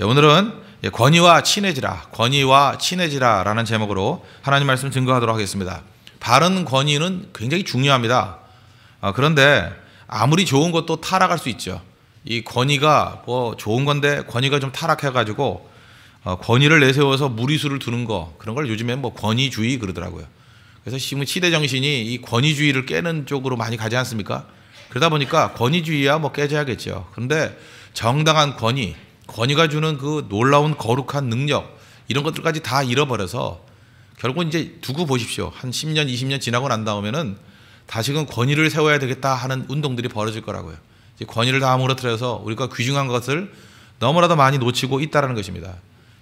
예, 오늘은 예, 권위와 친해지라, 권위와 친해지라라는 제목으로 하나님 말씀 증거하도록 하겠습니다. 바른 권위는 굉장히 중요합니다. 아, 그런데 아무리 좋은 것도 타락할 수 있죠. 이 권위가 뭐 좋은 건데 권위가 좀 타락해가지고 어, 권위를 내세워서 무리수를 두는 거 그런 걸 요즘에 뭐 권위주의 그러더라고요. 그래서 지금 시대 정신이 이 권위주의를 깨는 쪽으로 많이 가지 않습니까? 그러다 보니까 권위주의야 뭐 깨져야겠죠. 그런데 정당한 권위 권위가 주는 그 놀라운 거룩한 능력 이런 것들까지 다 잃어버려서 결국 이제 두고 보십시오. 한 10년, 20년 지나고 난 다음에는 다시금 권위를 세워야 되겠다 하는 운동들이 벌어질 거라고요. 이제 권위를 다 무너뜨려서 우리가 귀중한 것을 너무나도 많이 놓치고 있다는 것입니다.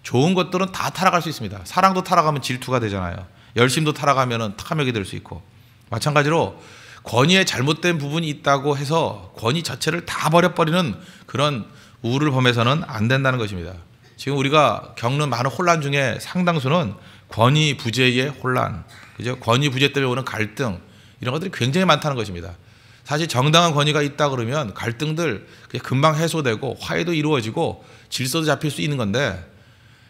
좋은 것들은 다 타락할 수 있습니다. 사랑도 타락하면 질투가 되잖아요. 열심도 타락하면 탐욕이 될 수 있고 마찬가지로 권위에 잘못된 부분이 있다고 해서 권위 자체를 다 버려버리는 그런 우를 범해서는 안 된다는 것입니다. 지금 우리가 겪는 많은 혼란 중에 상당수는 권위 부재의 혼란, 그죠? 권위 부재 때문에 오는 갈등 이런 것들이 굉장히 많다는 것입니다. 사실 정당한 권위가 있다 그러면 갈등들 금방 해소되고 화해도 이루어지고 질서도 잡힐 수 있는 건데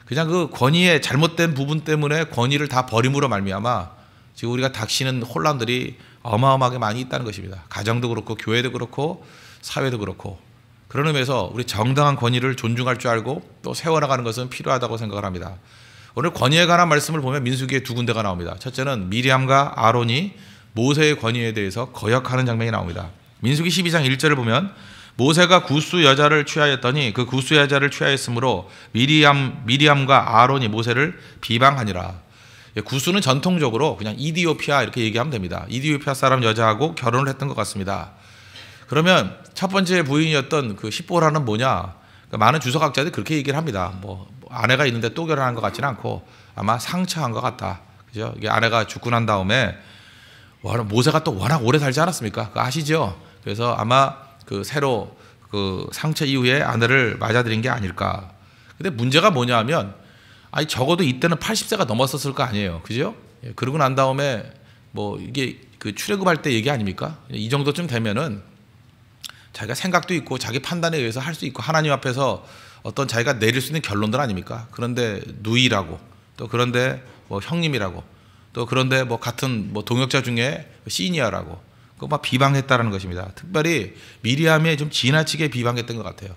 그냥 그 권위의 잘못된 부분 때문에 권위를 다 버림으로 말미암아 지금 우리가 닥치는 혼란들이 어마어마하게 많이 있다는 것입니다. 가정도 그렇고 교회도 그렇고 사회도 그렇고 그런 의미에서 우리 정당한 권위를 존중할 줄 알고 또 세워나가는 것은 필요하다고 생각을 합니다. 오늘 권위에 관한 말씀을 보면 민수기에 두 군데가 나옵니다. 첫째는 미리암과 아론이 모세의 권위에 대해서 거역하는 장면이 나옵니다. 민수기 12장 1절을 보면 모세가 구수 여자를 취하였더니 그 구수 여자를 취하였으므로 미리암 미리암과 아론이 모세를 비방하니라. 예, 구수는 전통적으로 그냥 이디오피아 이렇게 얘기하면 됩니다. 이디오피아 사람 여자하고 결혼을 했던 것 같습니다. 그러면 첫 번째 부인이었던 그 십보라는 뭐냐? 그러니까 많은 주석학자들이 그렇게 얘기를 합니다. 뭐, 뭐 아내가 있는데 또 결혼한 것 같지는 않고 아마 상처한 것 같다. 그죠? 이게 아내가 죽고 난 다음에 모세가 또 워낙 오래 살지 않았습니까? 아시죠? 그래서 아마 그 새로 그 상처 이후에 아내를 맞아들인 게 아닐까. 근데 문제가 뭐냐면 하 아니 적어도 이때는 80세가 넘었었을 거 아니에요. 그죠? 예, 그러고 난 다음에 뭐 이게 그 출애굽할 때 얘기 아닙니까? 이 정도쯤 되면은 자기가 생각도 있고 자기 판단에 의해서 할 수 있고 하나님 앞에서 어떤 자기가 내릴 수 있는 결론들 아닙니까? 그런데 누이라고 또 그런데 뭐 형님이라고 또 그런데 뭐 같은 뭐 동역자 중에 시니어라고 그막 비방했다라는 것입니다. 특별히 미리암에좀 지나치게 비방했던 것 같아요.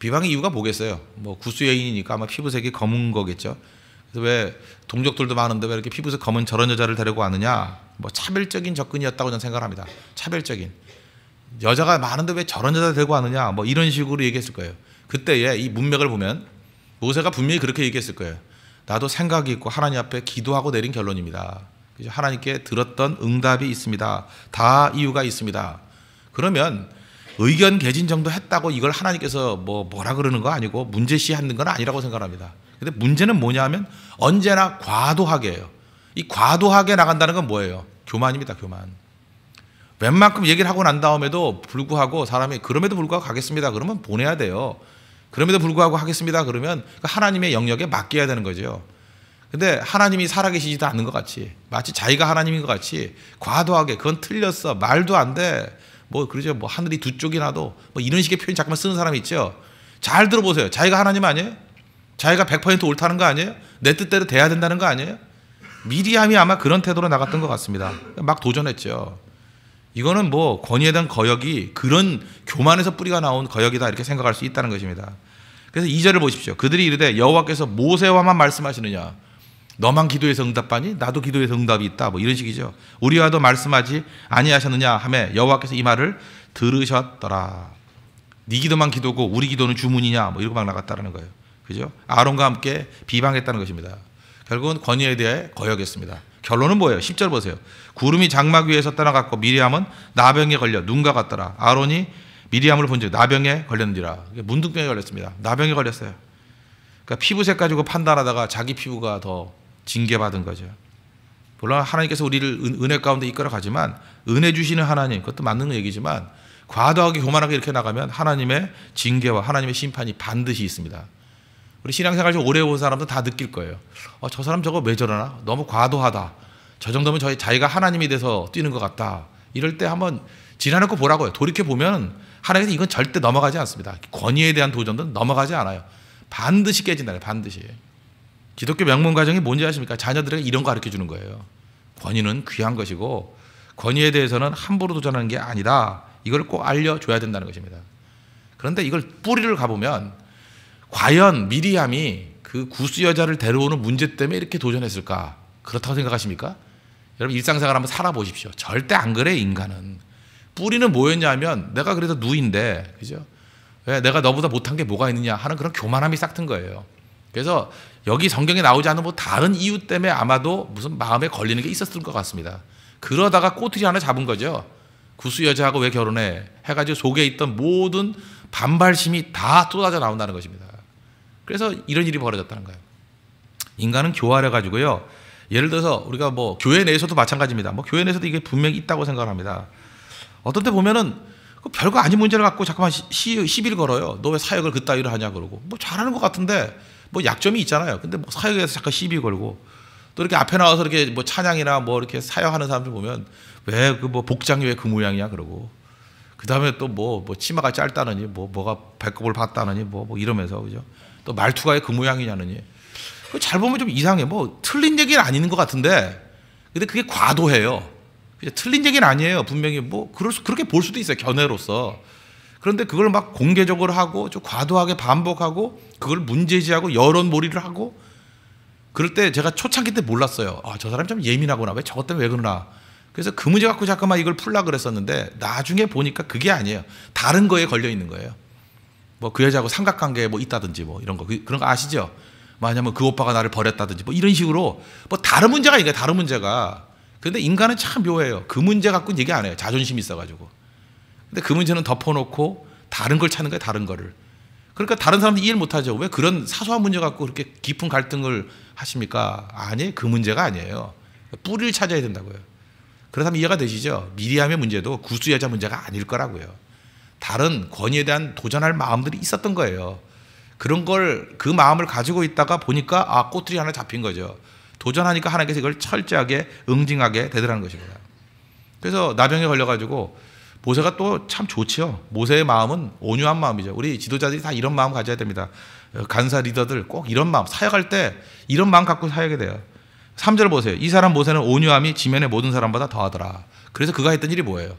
비방의 이유가 뭐겠어요? 뭐 구수 여인이니까 아마 피부색이 검은 거겠죠. 그래서 왜 동족들도 많은데 왜 이렇게 피부색 검은 저런 여자를 데리고 왔느냐? 뭐 차별적인 접근이었다고 저는 생각합니다. 차별적인. 여자가 많은데 왜 저런 여자 데리고 왔느냐 뭐 이런 식으로 얘기했을 거예요. 그때의 이 문맥을 보면 모세가 분명히 그렇게 얘기했을 거예요. 나도 생각이 있고 하나님 앞에 기도하고 내린 결론입니다. 하나님께 들었던 응답이 있습니다. 다 이유가 있습니다. 그러면 의견 개진 정도 했다고 이걸 하나님께서 뭐 뭐라 그러는 거 아니고 문제시 하는 건 아니라고 생각합니다. 근데 문제는 뭐냐면 하 언제나 과도하게 해요. 이 과도하게 나간다는 건 뭐예요? 교만입니다, 교만. 웬만큼 얘기를 하고 난 다음에도 불구하고 사람이 그럼에도 불구하고 가겠습니다. 그러면 보내야 돼요. 그럼에도 불구하고 하겠습니다. 그러면 그 하나님의 영역에 맡겨야 되는 거죠. 근데 하나님이 살아계시지도 않는 것 같이 마치 자기가 하나님인 것 같이 과도하게 그건 틀렸어 말도 안돼뭐 그러죠 뭐 하늘이 두 쪽이 나도 뭐 이런 식의 표현 자꾸만 쓰는 사람이 있죠 잘 들어보세요 자기가 하나님 아니에요 자기가 100% 옳다는 거 아니에요 내 뜻대로 돼야 된다는 거 아니에요 미리함이 아마 그런 태도로 나갔던 것 같습니다 막 도전했죠 이거는 뭐 권위에 대한 거역이 그런 교만에서 뿌리가 나온 거역이다 이렇게 생각할 수 있다는 것입니다. 그래서 이절을 보십시오. 그들이 이르되 여호와께서 모세와만 말씀하시느냐 너만 기도해서 응답하니 나도 기도해서 응답이 있다 뭐 이런 식이죠. 우리와도 말씀하지 아니하셨느냐 하매 여호와께서 이 말을 들으셨더라. 네 기도만 기도고 우리 기도는 주문이냐 뭐 이러고 막 나갔다라는 거예요. 그죠? 아론과 함께 비방했다는 것입니다. 결국은 권위에 대해 거역했습니다. 결론은 뭐예요? 10절 보세요. 구름이 장막 위에서 떠나갔고 미리암은 나병에 걸려 눈과 같더라. 아론이 미리암을 본즉 나병에 걸렸느니라. 문둥병에 걸렸습니다. 나병에 걸렸어요. 그러니까 피부색 가지고 판단하다가 자기 피부가 더 징계받은 거죠. 물론 하나님께서 우리를 은혜 가운데 이끌어 가지만 은혜 주시는 하나님 그것도 맞는 얘기지만 과도하게 교만하게 이렇게 나가면 하나님의 징계와 하나님의 심판이 반드시 있습니다. 우리 신앙생활 좀 오래 온 사람도 다 느낄 거예요. 어, 저 사람 저거 왜 저러나? 너무 과도하다. 저 정도면 저 자기가 하나님이 돼서 뛰는 것 같다. 이럴 때 한번 지나놓고 보라고요. 돌이켜 보면 하나님께 이건 절대 넘어가지 않습니다. 권위에 대한 도전도 넘어가지 않아요. 반드시 깨진다. 반드시. 기독교 명문 과정이 뭔지 아십니까? 자녀들에게 이런 거 가르쳐 주는 거예요. 권위는 귀한 것이고 권위에 대해서는 함부로 도전하는 게 아니다. 이걸 꼭 알려줘야 된다는 것입니다. 그런데 이걸 뿌리를 가보면 과연 미리암이 그 구스 여자를 데려오는 문제 때문에 이렇게 도전했을까? 그렇다고 생각하십니까? 여러분 일상생활 한번 살아보십시오. 절대 안 그래 인간은. 뿌리는 뭐였냐면 내가 그래도 누인데 그죠? 왜 내가 너보다 못한 게 뭐가 있느냐 하는 그런 교만함이 싹튼 거예요. 그래서 여기 성경에 나오지 않은 뭐 다른 이유 때문에 아마도 무슨 마음에 걸리는 게 있었을 것 같습니다. 그러다가 꼬투리 하나 잡은 거죠. 구수 여자하고 왜 결혼해? 해가지고 속에 있던 모든 반발심이 다 쏟아져 나온다는 것입니다. 그래서 이런 일이 벌어졌다는 거예요. 인간은 교활해 가지고요. 예를 들어서 우리가 뭐 교회 내에서도 마찬가지입니다. 뭐 교회 내에서도 이게 분명히 있다고 생각합니다. 어떤 때 보면은 그 별거 아닌 문제를 갖고 자꾸만 시, 시비를 걸어요. 너 왜 사역을 그따위로 하냐 그러고 뭐 잘하는 것 같은데 뭐 약점이 있잖아요. 근데 뭐 사역에서 잠깐 시비 걸고 또 이렇게 앞에 나와서 이렇게 뭐 찬양이나 뭐 이렇게 사역하는 사람들 보면 왜 그 뭐 복장이 왜 그 모양이야 그러고 그 다음에 또뭐뭐 뭐 치마가 짧다느니 뭐 뭐가 배꼽을 봤다느니 뭐뭐 뭐 이러면서 그죠. 또 말투가 그 모양이냐느니. 그 잘 보면 좀 이상해. 뭐 틀린 얘기는 아닌 것 같은데, 근데 그게 과도해요. 틀린 얘기는 아니에요. 분명히 뭐 그럴 수, 그렇게 볼 수도 있어요. 견해로서. 그런데 그걸 막 공개적으로 하고 좀 과도하게 반복하고 그걸 문제지하고 여론몰이를 하고 그럴 때 제가 초창기 때 몰랐어요. 아, 저 사람이 참 예민하구나. 왜 저것 때문에 왜 그러나. 그래서 그 문제 갖고 잠깐만 이걸 풀라 그랬었는데 나중에 보니까 그게 아니에요. 다른 거에 걸려 있는 거예요. 뭐그 여자하고 삼각관계 뭐 있다든지 뭐 이런 거 그, 런거 아시죠? 뭐냐면 그 오빠가 나를 버렸다든지 뭐 이런 식으로 뭐 다른 문제가 이게 다른 문제가 근데 인간은 참 묘해요. 그 문제 갖고 얘기 안 해요. 자존심 있어가지고. 근데 그 문제는 덮어놓고 다른 걸 찾는 거예요. 다른 거를. 그러니까 다른 사람들 이해를 못하죠. 왜 그런 사소한 문제 갖고 그렇게 깊은 갈등을 하십니까? 아니, 그 문제가 아니에요. 뿌리를 찾아야 된다고요. 그렇다면 이해가 되시죠? 미리함의 문제도 구수 여자 문제가 아닐 거라고요. 다른 권위에 대한 도전할 마음들이 있었던 거예요. 그런 걸 그 마음을 가지고 있다가 보니까 아 꼬투리 하나 잡힌 거죠. 도전하니까 하나님께서 이걸 철저하게 응징하게 되더라는 것이고요. 그래서 나병에 걸려가지고 모세가 또 참 좋지요. 모세의 마음은 온유한 마음이죠. 우리 지도자들이 다 이런 마음 가져야 됩니다. 어, 간사 리더들 꼭 이런 마음 사역할 때 이런 마음 갖고 사역이 돼요. 3절 보세요. 이 사람 모세는 온유함이 지면에 모든 사람보다 더하더라. 그래서 그가 했던 일이 뭐예요?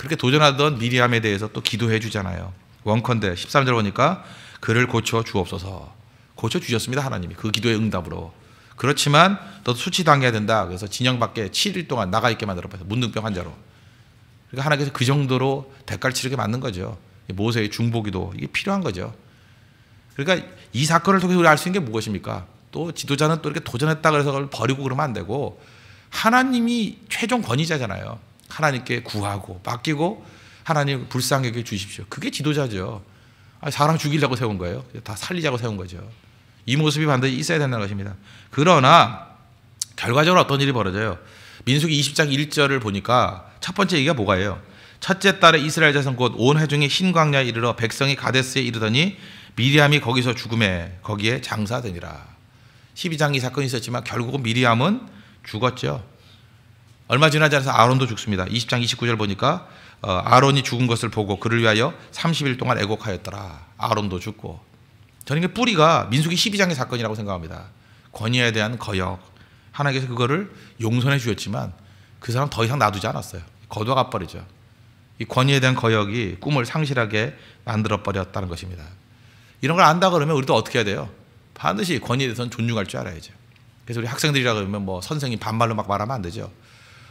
그렇게 도전하던 미리암에 대해서 또 기도해 주잖아요. 원컨대 13절 보니까 그를 고쳐 주옵소서. 고쳐 주셨습니다. 하나님이 그 기도의 응답으로. 그렇지만 너 수치당해야 된다. 그래서 진영 밖에 7일 동안 나가 있게 만들어 봐서 문둥병 환자로. 그러니까 하나님께서 그 정도로 대가를 치르게 만든 거죠. 모세의 중보기도 이게 필요한 거죠. 그러니까 이 사건을 통해서 우리 알 수 있는 게 무엇입니까? 또 지도자는 또 이렇게 도전했다 그래서 그걸 버리고 그러면 안 되고 하나님이 최종 권위자잖아요. 하나님께 구하고 맡기고 하나님 불쌍하게 주십시오. 그게 지도자죠. 아, 사람 죽이려고 세운 거예요. 다 살리자고 세운 거죠. 이 모습이 반드시 있어야 된다는 것입니다. 그러나 결과적으로 어떤 일이 벌어져요? 민수기 20장 1절을 보니까 첫 번째 얘기가 뭐가요 첫째 딸의 이스라엘 자손 곧온 회중의 신광야에 이르러 백성이 가데스에 이르더니 미리암이 거기서 죽음에 거기에 장사되니라. 12장 이 사건이 있었지만 결국은 미리암은 죽었죠. 얼마 지나지 않아서 아론도 죽습니다. 20장 29절 보니까 어, 아론이 죽은 것을 보고 그를 위하여 30일 동안 애곡하였더라. 아론도 죽고. 저는 이게 뿌리가 민숙이 12장의 사건이라고 생각합니다. 권위에 대한 거역. 하나님께서 그거를 용서해 주셨지만 그 사람 더 이상 놔두지 않았어요. 거둬가 버리죠. 이 권위에 대한 거역이 꿈을 상실하게 만들어 버렸다는 것입니다. 이런 걸 안다 그러면 우리도 어떻게 해야 돼요? 반드시 권위에 대해서는 존중할 줄 알아야죠. 그래서 우리 학생들이라 그러면 뭐 선생님 반말로 막 말하면 안 되죠.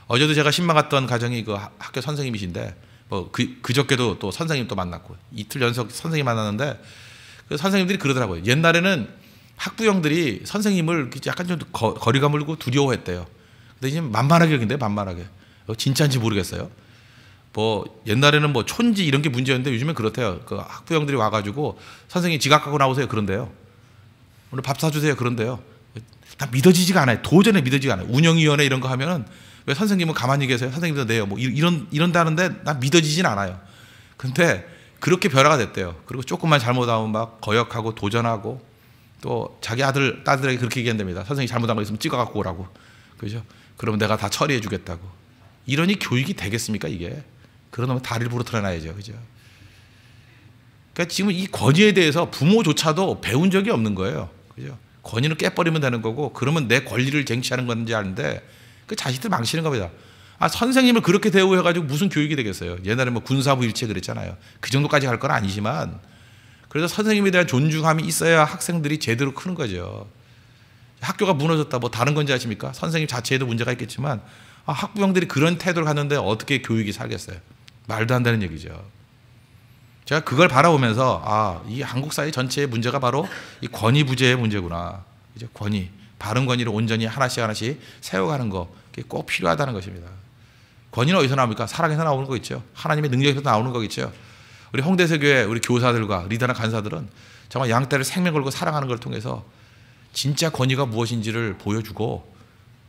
어제도 제가 신망했던 가정이 그 학교 선생님이신데 뭐 그, 그저께도 또 선생님 또 만났고 이틀 연속 선생님 만났는데 그 선생님들이 그러더라고요. 옛날에는 학부형들이 선생님을 약간 좀 거, 리감을 고 두려워했대요. 근데 이제 만만하게 여긴데 만만하게. 어, 진짜인지 모르겠어요. 뭐 옛날에는 뭐 촌지 이런 게 문제였는데 요즘엔 그렇대요. 그 학부형들이 와가지고 선생님 지각 하고 나오세요 그런데요. 오늘 밥 사주세요 그런데요. 다 믿어지지가 않아요. 도전에 믿어지지가 않아요. 운영위원회 이런 거 하면은 왜 선생님은 가만히 계세요? 선생님도 네요. 뭐 이런 이런다는데 나 믿어지진 않아요. 근데 그렇게 변화가 됐대요. 그리고 조금만 잘못하면 막 거역하고 도전하고 또 자기 아들 딸들에게 그렇게 얘기한답니다. 선생님 잘못한 거 있으면 찍어 갖고 오라고. 그죠? 그러면 내가 다 처리해 주겠다고. 이러니 교육이 되겠습니까, 이게? 그러면 다리를 부러뜨려 놔야죠. 그죠? 그러니까 지금 이 권위에 대해서 부모조차도 배운 적이 없는 거예요. 그죠? 권위는 깨버리면 되는 거고 그러면 내 권리를 쟁취하는 건지 아는데 그 자식들 망치는겁니다 아, 선생님을 그렇게 대우해가지고 무슨 교육이 되겠어요? 옛날에 뭐 군사부 일체 그랬잖아요. 그 정도까지 갈 건 아니지만, 그래서 선생님에 대한 존중함이 있어야 학생들이 제대로 크는 거죠. 학교가 무너졌다, 뭐 다른 건지 아십니까? 선생님 자체에도 문제가 있겠지만, 아, 학부형들이 그런 태도를 갖는데 어떻게 교육이 살겠어요? 말도 안 되는 얘기죠. 제가 그걸 바라보면서, 아, 이 한국 사회 전체의 문제가 바로 이 권위부재의 문제구나. 이제 권위. 바른 권위를 온전히 하나씩 하나씩 세워가는 것, 그게 꼭 필요하다는 것입니다. 권위는 어디서 나옵니까? 사랑에서 나오는 거 있죠. 하나님의 능력에서 나오는 거겠죠. 우리 홍대세교회 우리 교사들과 리더나 간사들은 정말 양떼를 생명 걸고 사랑하는 걸 통해서 진짜 권위가 무엇인지를 보여주고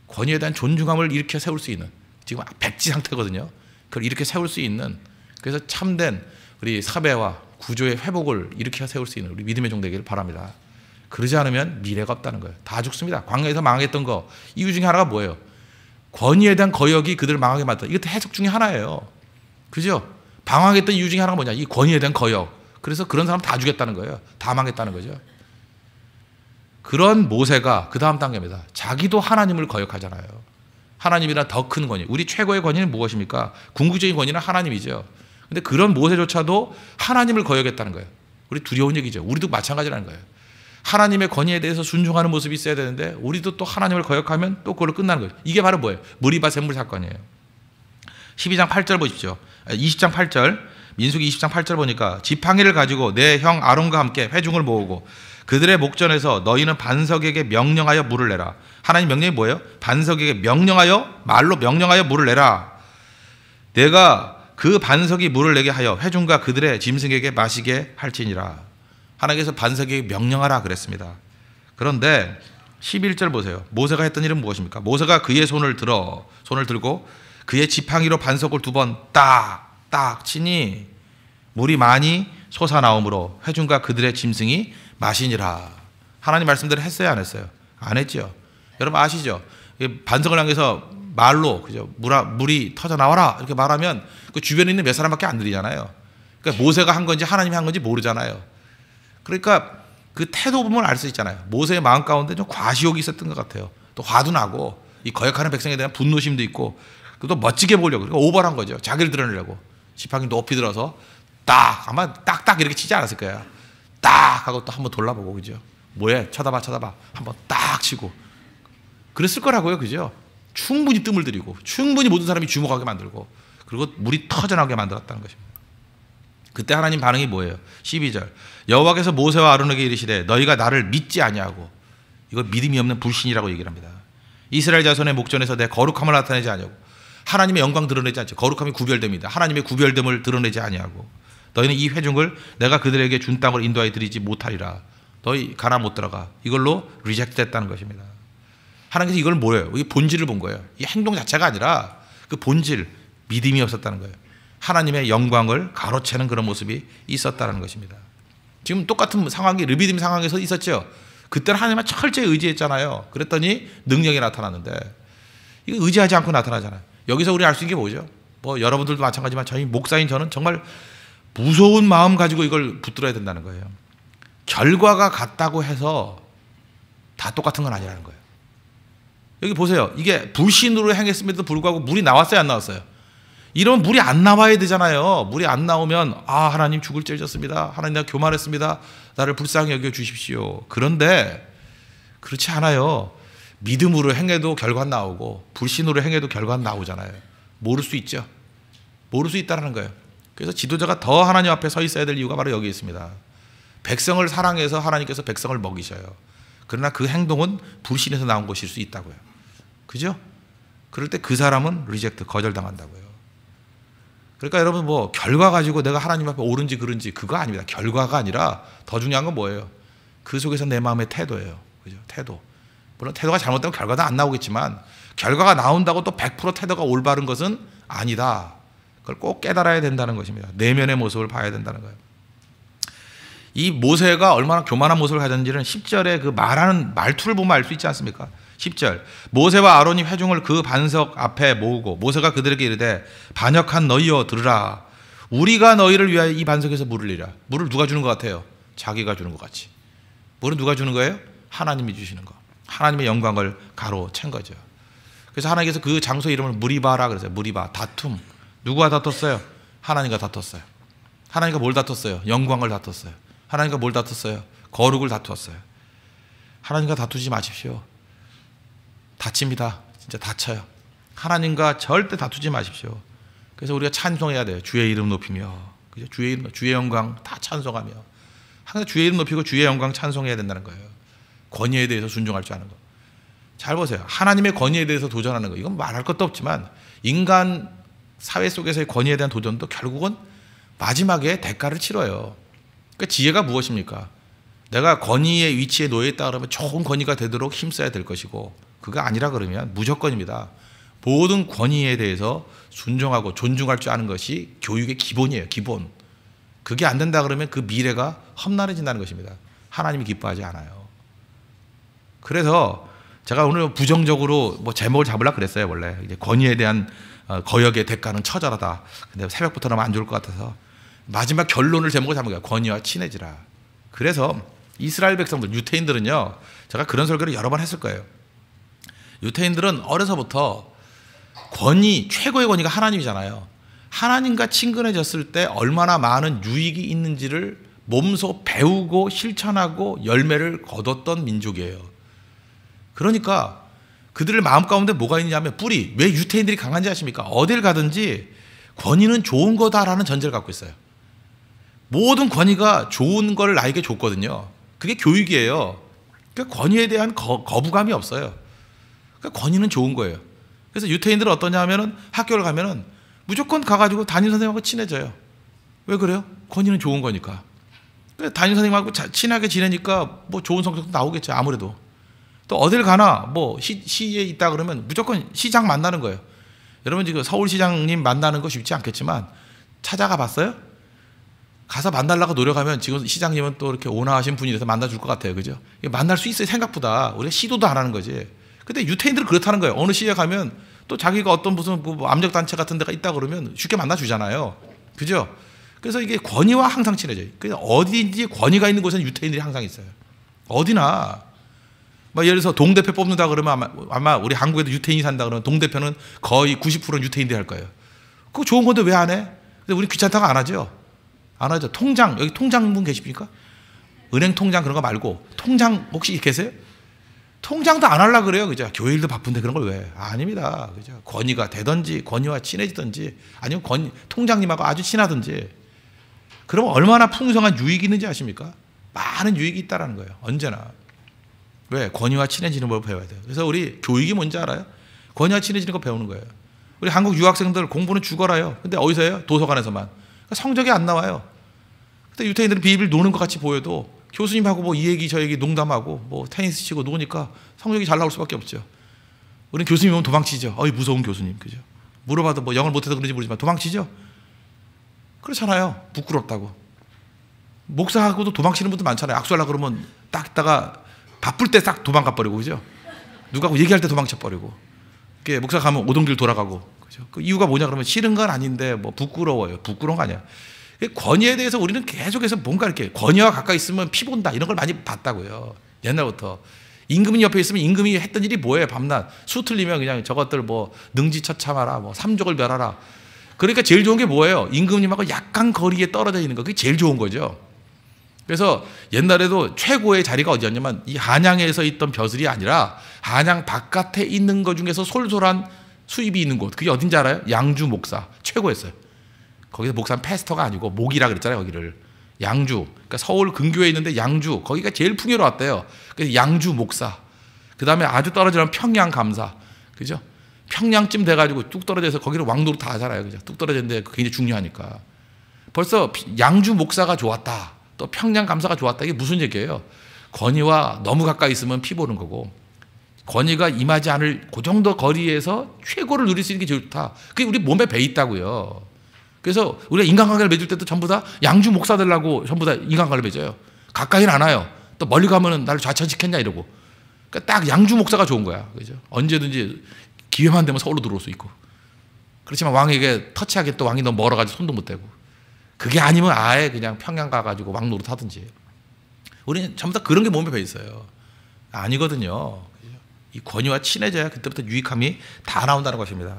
권위에 대한 존중함을 일으켜 세울 수 있는 지금 백지 상태거든요. 그걸 일으켜 세울 수 있는 그래서 참된 우리 사배와 구조의 회복을 일으켜 세울 수 있는 우리 믿음의 종 되기를 바랍니다. 그러지 않으면 미래가 없다는 거예요. 다 죽습니다. 광야에서 망했던 거 이유 중에 하나가 뭐예요? 권위에 대한 거역이 그들을 망하게 만든다 이것도 해석 중에 하나예요. 그죠? 방황했던 이유 중에 하나가 뭐냐? 이 권위에 대한 거역. 그래서 그런 사람 다 죽였다는 거예요. 다 망했다는 거죠. 그런 모세가 그 다음 단계입니다. 자기도 하나님을 거역하잖아요. 하나님이란 더 큰 권위. 우리 최고의 권위는 무엇입니까? 궁극적인 권위는 하나님이죠. 근데 그런 모세조차도 하나님을 거역했다는 거예요. 우리 두려운 얘기죠. 우리도 마찬가지라는 거예요. 하나님의 권위에 대해서 순종하는 모습이 있어야 되는데 우리도 또 하나님을 거역하면 또 그걸로 끝나는 거예요. 이게 바로 뭐예요? 무리바 샘물 사건이에요. 12장 8절 보십시오. 20장 아, 8절 민수기 20장 8절 보니까 지팡이를 가지고 내 형 아론과 함께 회중을 모으고 그들의 목전에서 너희는 반석에게 명령하여 물을 내라. 하나님 명령이 뭐예요? 반석에게 명령하여 말로 명령하여 물을 내라. 내가 그 반석이 물을 내게 하여 회중과 그들의 짐승에게 마시게 할지니라. 하나님께서 반석에게 명령하라 그랬습니다. 그런데 11절 보세요. 모세가 했던 일은 무엇입니까? 모세가 그의 손을 들어 손을 들고 그의 지팡이로 반석을 두 번 딱 딱 치니 물이 많이 솟아나오므로 회중과 그들의 짐승이 마시니라. 하나님 말씀대로 했어요, 안 했어요? 안 했죠. 여러분 아시죠? 반석을 향해서 말로 그죠? 물아, 물이 터져 나와라 이렇게 말하면 그 주변에 있는 몇 사람밖에 안 들리잖아요. 그러니까 모세가 한 건지 하나님이 한 건지 모르잖아요. 그러니까 그 태도 보면 알 수 있잖아요. 모세의 마음 가운데 좀 과시욕이 있었던 것 같아요. 또 화도 나고 이 거역하는 백성에 대한 분노심도 있고 또 멋지게 보려고 그러니까 오버한 거죠. 자기를 드러내려고 지팡이 높이 들어서 딱 아마 딱딱 이렇게 치지 않았을 거야. 딱 하고 또 한번 돌아보고 그죠. 뭐해? 쳐다봐 쳐다봐. 한번 딱 치고 그랬을 거라고요. 그죠? 충분히 뜸을 들이고 충분히 모든 사람이 주목하게 만들고 그리고 물이 터져나오게 만들었다는 것입니다. 그때 하나님 반응이 뭐예요? 12절. 여호와께서 모세와 아론에게 이르시되 너희가 나를 믿지 아니하고 이거 믿음이 없는 불신이라고 얘기를 합니다. 이스라엘 자손의 목전에서 내 거룩함을 나타내지 아니하고 하나님의 영광 드러내지 않죠. 거룩함이 구별됩니다. 하나님의 구별됨을 드러내지 아니하고 너희는 이 회중을 내가 그들에게 준 땅을 인도하여 드리지 못하리라. 너희 가나 못 들어가. 이걸로 리젝트됐다는 것입니다. 하나님께서 이걸 뭐예요? 이 본질을 본 거예요. 이 행동 자체가 아니라 그 본질 믿음이 없었다는 거예요. 하나님의 영광을 가로채는 그런 모습이 있었다는 것입니다. 지금 똑같은 상황이 르비딤 상황에서 있었죠. 그때는 하나님을 철저히 의지했잖아요. 그랬더니 능력이 나타났는데 이거 의지하지 않고 나타나잖아요. 여기서 우리 알 수 있는 게 뭐죠? 뭐 여러분들도 마찬가지지만 저희 목사인 저는 정말 무서운 마음 가지고 이걸 붙들어야 된다는 거예요. 결과가 같다고 해서 다 똑같은 건 아니라는 거예요. 여기 보세요. 이게 불신으로 행했음에도 불구하고 물이 나왔어요, 안 나왔어요? 이런 물이 안 나와야 되잖아요. 물이 안 나오면 아 하나님 죽을 죄졌습니다. 하나님 나 교만했습니다. 나를 불쌍히 여겨 주십시오. 그런데 그렇지 않아요. 믿음으로 행해도 결과 나오고 불신으로 행해도 결과 나오잖아요. 모를 수 있죠. 모를 수 있다라는 거예요. 그래서 지도자가 더 하나님 앞에 서 있어야 될 이유가 바로 여기 있습니다. 백성을 사랑해서 하나님께서 백성을 먹이셔요. 그러나 그 행동은 불신에서 나온 것일 수 있다고요. 그죠? 그럴 때 그 사람은 리젝트 거절당한다고요. 그러니까 여러분 뭐 결과 가지고 내가 하나님 앞에 옳은지 그른지 그거 아닙니다. 결과가 아니라 더 중요한 건 뭐예요? 그 속에서 내 마음의 태도예요. 그죠? 태도. 물론 태도가 잘못되면 결과도 안 나오겠지만 결과가 나온다고 또 100% 태도가 올바른 것은 아니다. 그걸 꼭 깨달아야 된다는 것입니다. 내면의 모습을 봐야 된다는 거예요. 이 모세가 얼마나 교만한 모습을 가졌는지는 10절에 그 말하는 말투를 보면 알 수 있지 않습니까? 10절 모세와 아론이 회중을 그 반석 앞에 모으고 모세가 그들에게 이르되 반역한 너희여 들으라 우리가 너희를 위하여 이 반석에서 물을 내라 물을 누가 주는 것 같아요? 자기가 주는 것 같이 물은 누가 주는 거예요? 하나님이 주시는 거 하나님의 영광을 가로챈 거죠 그래서 하나님께서 그 장소 이름을 무리바라 그랬어요 무리바 다툼 누구와 다퉜어요? 하나님과 다퉜어요 하나님과 뭘 다퉜어요? 영광을 다퉜어요 하나님과 뭘 다퉜어요? 거룩을 다퉜어요 하나님과 다투지 마십시오 다칩니다. 진짜 다쳐요. 하나님과 절대 다투지 마십시오. 그래서 우리가 찬송해야 돼요. 주의 이름 높이며, 그죠? 주의 이름, 주의 영광 다 찬송하며, 항상 주의 이름 높이고 주의 영광 찬송해야 된다는 거예요. 권위에 대해서 순종할 줄 아는 거. 잘 보세요. 하나님의 권위에 대해서 도전하는 거. 이건 말할 것도 없지만 인간 사회 속에서의 권위에 대한 도전도 결국은 마지막에 대가를 치러요. 그러니까 지혜가 무엇입니까? 내가 권위의 위치에 놓여 있다 그러면 좋은 권위가 되도록 힘써야 될 것이고 그거 아니라 그러면 무조건입니다. 모든 권위에 대해서 순종하고 존중할 줄 아는 것이 교육의 기본이에요. 기본. 그게 안 된다 그러면 그 미래가 험난해진다는 것입니다. 하나님이 기뻐하지 않아요. 그래서 제가 오늘 부정적으로 뭐 제목을 잡으려 고 그랬어요 원래 이제 권위에 대한 어, 거역의 대가는 처절하다. 근데 새벽부터는 안 좋을 것 같아서 마지막 결론을 제목을 잡은 거예요. 권위와 친해지라. 그래서 이스라엘 백성들 유태인들은요 제가 그런 설교를 여러 번 했을 거예요. 유태인들은 어려서부터 권위, 최고의 권위가 하나님이잖아요. 하나님과 친근해졌을 때 얼마나 많은 유익이 있는지를 몸소 배우고 실천하고 열매를 거뒀던 민족이에요. 그러니까 그들의 마음 가운데 뭐가 있냐면 뿌리. 왜 유태인들이 강한지 아십니까? 어딜 가든지 권위는 좋은 거다라는 전제를 갖고 있어요. 모든 권위가 좋은 걸 나에게 줬거든요. 그게 교육이에요. 그러니까 권위에 대한 거, 거부감이 없어요. 그러니까 권위는 좋은 거예요. 그래서 유태인들은 어떠냐 하면은 학교를 가면은 무조건 가가지고 담임 선생님하고 친해져요. 왜 그래요? 권위는 좋은 거니까. 담임 선생님하고 친하게 지내니까 뭐 좋은 성적도 나오겠죠. 아무래도. 또 어딜 가나 뭐 시, 시에 있다 그러면 무조건 시장 만나는 거예요. 여러분 지금 서울시장님 만나는 거 쉽지 않겠지만 찾아가 봤어요? 가서 만날라고 노력하면 지금 시장님은 또 이렇게 온화하신 분이라서 만나줄 것 같아요. 그죠? 만날 수 있어요. 생각보다. 우리가 시도도 안 하는 거지. 근데 유태인들은 그렇다는 거예요. 어느 시에 가면 또 자기가 어떤 무슨 뭐, 뭐 암적 단체 같은 데가 있다 그러면 쉽게 만나 주잖아요. 그죠? 그래서 이게 권위와 항상 친해져요. 그래서 어디든지 권위가 있는 곳에는 유태인들이 항상 있어요. 어디나. 막 뭐 예를 들어서 동대표 뽑는다 그러면 아마, 아마 우리 한국에도 유태인이 산다 그러면 동대표는 거의 90%는 유태인들이 할 거예요. 그거 좋은 건데 왜 안 해? 근데 우리 귀찮다고 안 하죠. 안 하죠. 통장, 여기 통장분 계십니까? 은행 통장 그런 거 말고 통장 혹시 계세요? 통장도 안 하려 그래요. 그죠? 교일도 바쁜데 그런 걸 왜? 아, 닙니다 그죠? 권위가 되든지 권위와 친해지든지 아니면 권 통장님하고 아주 친하든지 그럼 얼마나 풍성한 유익이 있는지 아십니까? 많은 유익이 있다라는 거예요. 언제나. 왜? 권위와 친해지는 법을 배워야 돼요. 그래서 우리 교육이 뭔지 알아요? 권위와 친해지는 거 배우는 거예요. 우리 한국 유학생들 공부는 죽어라요. 근데 어디서 해요? 도서관에서만. 성적이 안 나와요. 그때 유태인들은 비빌 노는 것 같이 보여도 교수님하고 뭐이 얘기 저 얘기 농담하고 뭐 테니스 치고 노니까 성적이 잘 나올 수밖에 없죠. 우리는 교수님 오면 도망치죠. 어이 무서운 교수님 그죠? 물어봐도 뭐 영어를 못해서 그런지 모르지만 도망치죠. 그렇잖아요. 부끄럽다고. 목사하고도 도망치는 분들 많잖아요. 악수하려 고 그러면 딱 있다가 바쁠 때 싹 도망가 버리고 그죠? 누가 얘기할 때 도망쳐 버리고. 목사 가면 오동길 돌아가고 그죠? 그 이유가 뭐냐 그러면 싫은 건 아닌데 뭐 부끄러워요. 부끄러운 거 아니야. 그 권위에 대해서 우리는 계속해서 뭔가 이렇게 권위와 가까이 있으면 피본다 이런 걸 많이 봤다고요. 옛날부터. 임금이 옆에 있으면 임금이 했던 일이 뭐예요, 밤낮. 수 틀리면 그냥 저것들 뭐 능지 처참하라, 뭐 삼족을 멸하라. 그러니까 제일 좋은 게 뭐예요? 임금님하고 약간 거리에 떨어져 있는 거. 그게 제일 좋은 거죠. 그래서 옛날에도 최고의 자리가 어디였냐면 이 한양에서 있던 벼슬이 아니라 한양 바깥에 있는 것 중에서 솔솔한 수입이 있는 곳. 그게 어딘지 알아요? 양주 목사. 최고였어요. 거기서 목사는 페스터가 아니고 목이라 그랬잖아요, 거기를. 양주. 그러니까 서울 근교에 있는데 양주. 거기가 제일 풍요로웠대요. 그래서 양주 목사. 그다음에 아주 떨어지면 평양 감사. 그죠? 평양쯤 돼 가지고 뚝 떨어져서 거기를 왕도로 다 하잖아요. 그죠? 뚝 떨어졌는데 굉장히 중요하니까. 벌써 양주 목사가 좋았다. 또 평양 감사가 좋았다. 이게 무슨 얘기예요? 권위와 너무 가까이 있으면 피 보는 거고 권위가 임하지 않을 그 정도 거리에서 최고를 누릴 수 있는 게 좋다. 그게 우리 몸에 배 있다고요. 그래서 우리가 인간관계를 맺을 때도 전부 다 양주 목사들라고 전부 다 인간관계를 맺어요. 가까이는 안 와요. 또 멀리 가면은 나를 좌천시켰냐 이러고. 그러니까 딱 양주 목사가 좋은 거야. 그죠? 언제든지 기회만 되면 서울로 들어올 수 있고. 그렇지만 왕에게 터치하게 또 왕이 너무 멀어가지고 손도 못 대고. 그게 아니면 아예 그냥 평양 가가지고 왕 노릇 하든지. 우리는 전부 다 그런 게 몸에 배 있어요. 아니거든요. 이 권위와 친해져야 그때부터 유익함이 다 나온다는 것입니다.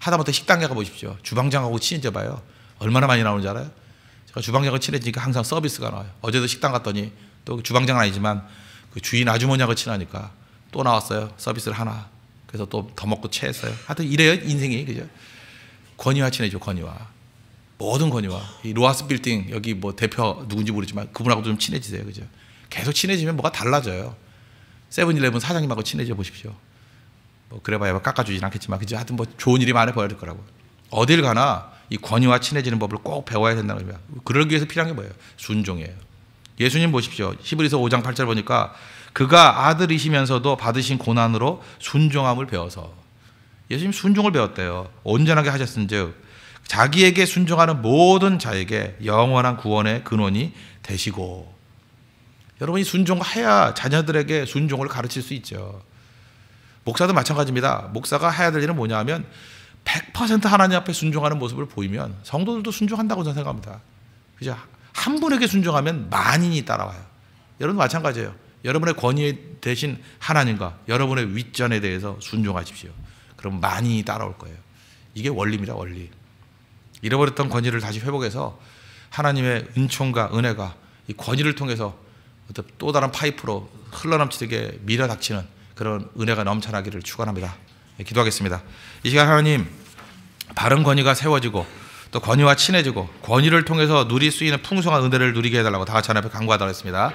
하다못해 식당 가가 보십시오. 주방장하고 친해져 봐요. 얼마나 많이 나오는지 알아요? 제가 주방장하고 친해지니까 항상 서비스가 나와요. 어제도 식당 갔더니 또 주방장은 아니지만 그 주인 아주머니하고 친하니까 또 나왔어요. 서비스를 하나. 그래서 또 더 먹고 체했어요. 하여튼 이래요. 인생이. 그죠? 권위와 친해져 권위와. 모든 권위와. 이 로하스 빌딩 여기 뭐 대표 누군지 모르지만 그분하고좀 친해지세요. 그죠? 계속 친해지면 뭐가 달라져요. 세븐일레븐 사장님하고 친해져 보십시오. 뭐 그래봐야 뭐 깎아주진 않겠지만 그지 하여튼 뭐 좋은 일이 많아 보여질 거라고. 어딜 가나 이 권위와 친해지는 법을 꼭 배워야 된다는 겁니다. 그러기 위해서 필요한 게 뭐예요? 순종이에요. 예수님 보십시오. 히브리서 5장 8절 보니까 그가 아들이시면서도 받으신 고난으로 순종함을 배워서 예수님 순종을 배웠대요. 온전하게 하셨은즉 자기에게 순종하는 모든 자에게 영원한 구원의 근원이 되시고 여러분이 순종해야 자녀들에게 순종을 가르칠 수 있죠. 목사도 마찬가지입니다. 목사가 해야 될 일은 뭐냐 하면 100% 하나님 앞에 순종하는 모습을 보이면 성도들도 순종한다고 저는 생각합니다. 그죠? 한 분에게 순종하면 만인이 따라와요. 여러분 마찬가지예요. 여러분의 권위 대신 하나님과 여러분의 윗전에 대해서 순종하십시오. 그럼 만인이 따라올 거예요. 이게 원리입니다, 원리. 잃어버렸던 권위를 다시 회복해서 하나님의 은총과 은혜가 이 권위를 통해서 또 다른 파이프로 흘러넘치게 밀어닥치는 그런 은혜가 넘쳐나기를 축원합니다. 예, 기도하겠습니다. 이 시간 하나님 바른 권위가 세워지고 또 권위와 친해지고 권위를 통해서 누릴 수 있는 풍성한 은혜를 누리게 해달라고 다 같이 하나 앞에 간구하다고 했습니다.